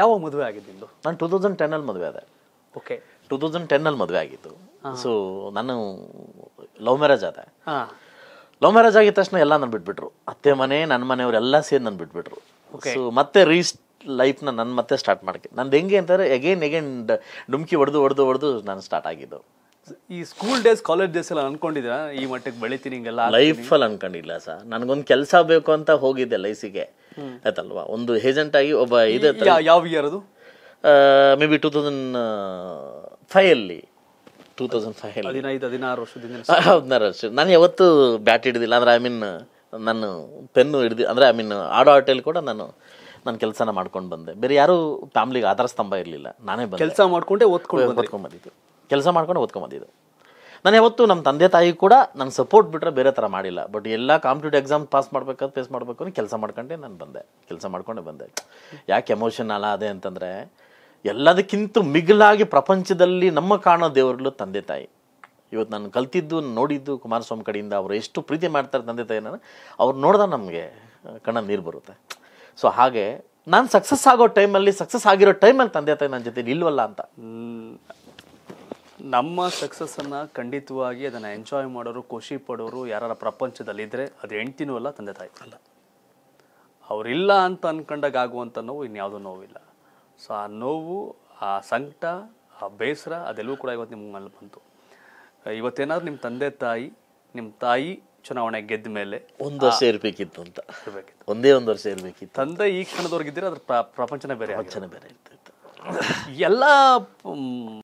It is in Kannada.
ಯಾವಾಗ ಮದುವೆ ಆಗಿದ್ದು ನಾನು ಟೂ ತೌಸಂಡ್ ಟೆನ್ನಲ್ಲಿ ಮದುವೆ ಆದೆ ಓಕೆ ಟೂ ತೌಸಂಡ್ ಟೆನ್ನಲ್ಲಿ ಮದುವೆ ಆಗಿತ್ತು ಸೊ ನಾನು ಲವ್ ಮ್ಯಾರೇಜ್ ಆದ ಲವ್ ಮ್ಯಾರೇಜ್ ಆಗಿದ ತಕ್ಷಣ ಎಲ್ಲ ನಾನು ಬಿಟ್ಬಿಟ್ರು ಅತ್ತೆ ಮನೆ ನನ್ನ ಮನೆಯವರೆಲ್ಲ ಸೇರಿ ನಾನು ಬಿಟ್ಬಿಟ್ರು ಸೊ ಮತ್ತೆ ರೀಸ್ ಲೈಫ್ನ ನಾನು ಮತ್ತೆ ಸ್ಟಾರ್ಟ್ ಮಾಡ್ಕೆ ನಂದು ಹೆಂಗೆ ಅಂತಾರೆ ಎಗೇನ್ ಎಗೇನ್ ಡುಮ್ಕಿ ಹೊಡೆದು ಹೊಡೆದು ಹೊಡೆದು ನಾನು ಸ್ಟಾರ್ಟ್ ಆಗಿದ್ದು ಈ ಸ್ಕೂಲ್ ಡೇಸ್ ಕಾಲೇಜ್ ಡೇಸ್ ಎಲ್ಲ ಅನ್ಕೊಂಡಿದ್ದೀರಾ ಈ ಮಟ್ಟಕ್ಕೆ ಬೆಳಿತೀನಿ ಹಿಂಗೆಲ್ಲ ಅಲ್ಲಿ ಅನ್ಕೊಂಡಿಲ್ಲ ಸರ್ ನನಗೊಂದು ಕೆಲಸ ಬೇಕು ಅಂತ ಹೋಗಿದ್ದೆ ಲೈಸಿಗೆ ಆಯ್ತಲ್ವಾ ಒಂದು ಏಜೆಂಟ್ ಆಗಿ ಒಬ್ಬ ಇದೆ ಯಾವ ಇಯರ್ ಅದು ಮೇ ಬಿ ಟೂ ತೌಸಂಡ್ ಅಲ್ಲಿ ಟೂ ತೌಸಂಡ್ ಫೈವ್ ಹದಿನೈದು ಹದಿನಾರು ವರ್ಷದಿಂದ ಹದಿನಾರು ವರ್ಷ ನಾನು ಯಾವತ್ತು ಬ್ಯಾಟ್ ಹಿಡಿದಿಲ್ಲ ಅಂದ್ರೆ ಐ ಮೀನ್ ನಾನು ಪೆನ್ನು ಹಿಡಿದು ಅಂದರೆ ಐ ಮೀನ್ ಆಡೋ ಆಟೇಲಿ ಕೂಡ ನಾನು ನನ್ನ ಕೆಲಸನ ಮಾಡ್ಕೊಂಡು ಬಂದೆ ಬೇರೆ ಯಾರು ಫ್ಯಾಮ್ಲಿಗೆ ಆಧಾರ ಸ್ತಂಭ ಇರಲಿಲ್ಲ ನಾನೇ ಕೆಲಸ ಮಾಡ್ಕೊಂಡೆ ಓದ್ಕೊಂಡು ಓದ್ಕೊಂಡು ಬಂದಿದ್ದು ಕೆಲಸ ಮಾಡ್ಕೊಂಡು ಓದ್ಕೊಂಬಂದಿದ್ದು ನಾನು ಯಾವತ್ತು ನಮ್ಮ ತಂದೆ ತಾಯಿ ಕೂಡ ನನ್ನ ಸಪೋರ್ಟ್ ಬಿಟ್ಟರೆ ಬೇರೆ ಥರ ಮಾಡಿಲ್ಲ ಬಟ್ ಎಲ್ಲ ಕಾಂಪಿಟೇಟಿವ್ ಎಕ್ಸಾಮ್ ಪಾಸ್ ಮಾಡ್ಬೇಕಾದ್ರೆ ಫೇಸ್ ಮಾಡಬೇಕು ಅಂತ ಕೆಲಸ ಮಾಡ್ಕೊಂಡೆ ನಾನು ಬಂದೆ ಕೆಲಸ ಮಾಡ್ಕೊಂಡೆ ಬಂದೆ ಯಾಕೆ ಎಮೋಷನ್ ಅಲ್ಲ ಅದೇ ಅಂತಂದರೆ ಎಲ್ಲದಕ್ಕಿಂತ ಮಿಗಿಲಾಗಿ ಪ್ರಪಂಚದಲ್ಲಿ ನಮ್ಮ ಕಾಣೋ ದೇವರಲ್ಲು ತಂದೆ ತಾಯಿ ಇವತ್ತು ನಾನು ಕಲ್ತಿದ್ದು ನೋಡಿದ್ದು ಕುಮಾರಸ್ವಾಮಿ ಕಡೆಯಿಂದ ಅವರು ಎಷ್ಟು ಪ್ರೀತಿ ಮಾಡ್ತಾರೆ ತಂದೆ ತಾಯಿನ ಅವ್ರು ನೋಡ್ದ ನಮಗೆ ಕಣ್ಣಲ್ಲಿ ನೀರು ಬರುತ್ತೆ ಸೊ ಹಾಗೆ ನಾನು ಸಕ್ಸಸ್ ಆಗೋ ಟೈಮಲ್ಲಿ ಸಕ್ಸಸ್ ಆಗಿರೋ ಟೈಮಲ್ಲಿ ತಂದೆ ತಾಯಿ ನನ್ನ ಜೊತೆ ನಿಲ್ವಲ್ಲ ಅಂತ ನಮ್ಮ ಸಕ್ಸಸ್ಸನ್ನು ಖಂಡಿತವಾಗಿ ಅದನ್ನು ಎಂಜಾಯ್ ಮಾಡೋರು ಖುಷಿ ಪಡೋರು ಯಾರ ಪ್ರಪಂಚದಲ್ಲಿದ್ದರೆ ಅದು ಹೆಂಡ್ತಿನೂ ಅಲ್ಲ ತಂದೆ ತಾಯಿ ಅಲ್ಲ ಅವರಿಲ್ಲ ಅಂತ ಅಂದ್ಕೊಂಡಾಗ ಆಗುವಂಥ ನೋವು ಇನ್ಯಾವುದೋ ನೋವಿಲ್ಲ ಸೊ ಆ ನೋವು ಆ ಸಂಕಟ ಆ ಬೇಸರ ಅದೆಲ್ಲವೂ ಕೂಡ ಇವತ್ತು ನಿಮ್ಮಲ್ಲಿ ಬಂತು ಇವತ್ತೇನಾದ್ರು ನಿಮ್ಮ ತಂದೆ ತಾಯಿ ನಿಮ್ಮ ತಾಯಿ ಚುನಾವಣೆ ಗೆದ್ದ ಮೇಲೆ ಒಂದು ವರ್ಷ ಇರಬೇಕಿತ್ತು ಅಂತ ಒಂದೇ ಒಂದು ವರ್ಷ ಇರಬೇಕಿತ್ತು ತಂದೆ ಈ ಕ್ಷಣದವರೆಗಿದ್ರೆ ಅದ್ರ ಪ್ರಪಂಚನೇ ಬೇರೆ ಪ್ರಪಂಚನೇ ಬೇರೆ ಇರ್ತಿತ್ತು ಎಲ್ಲ